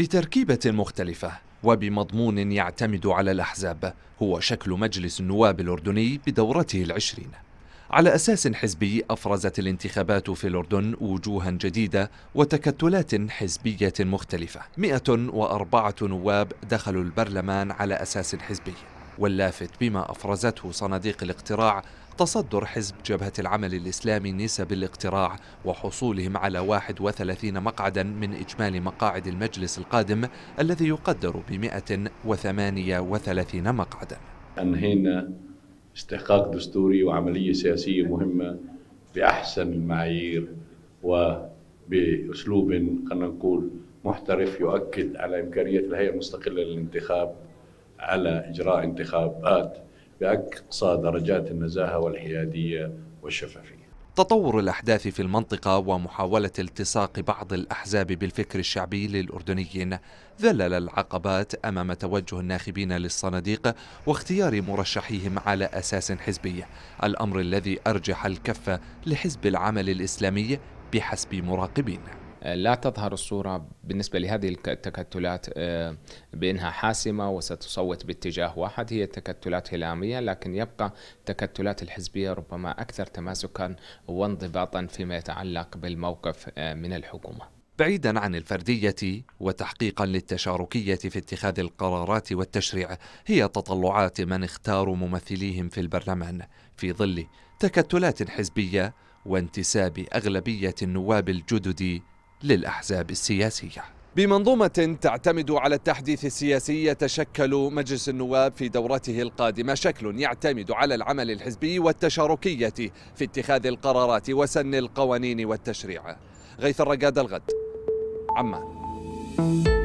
بتركيبة مختلفة وبمضمون يعتمد على الأحزاب هو شكل مجلس النواب الأردني بدورته العشرين على أساس حزبي أفرزت الانتخابات في الأردن وجوها جديدة وتكتلات حزبية مختلفة 104 نواب دخلوا البرلمان على أساس حزبي واللافت بما أفرزته صناديق الاقتراع تصدر حزب جبهة العمل الإسلامي نسب الاقتراع وحصولهم على 31 مقعدا من إجمالي مقاعد المجلس القادم الذي يقدر ب 138 مقعدا أنهينا استحقاق دستوري وعملية سياسية مهمة بأحسن المعايير وبأسلوب خلينا نقول محترف يؤكد على إمكانية الهيئة المستقلة للانتخاب على إجراء انتخابات بأقصى درجات النزاهة والحيادية والشفافية تطور الأحداث في المنطقة ومحاولة التصاق بعض الأحزاب بالفكر الشعبي للأردنيين ذلل العقبات أمام توجه الناخبين للصناديق واختيار مرشحيهم على أساس حزبي الأمر الذي أرجح الكفة لحزب العمل الإسلامي بحسب مراقبين آه، لا تظهر الصورة بالنسبة لهذه التكتلات آه، بأنها حاسمة وستصوت باتجاه واحد هي تكتلات هلامية لكن يبقى التكتلات الحزبية ربما أكثر تماسكا وانضباطا فيما يتعلق بالموقف آه، من الحكومة بعيدا عن الفردية وتحقيقا للتشاركية في اتخاذ القرارات والتشريع هي تطلعات من اختاروا ممثليهم في البرلمان في ظل تكتلات حزبية وانتساب أغلبية النواب الجدد للأحزاب السياسية بمنظومة تعتمد على التحديث السياسي يتشكل مجلس النواب في دورته القادمة شكل يعتمد على العمل الحزبي والتشاركية في اتخاذ القرارات وسن القوانين والتشريع غيث الرقاد الغد عمان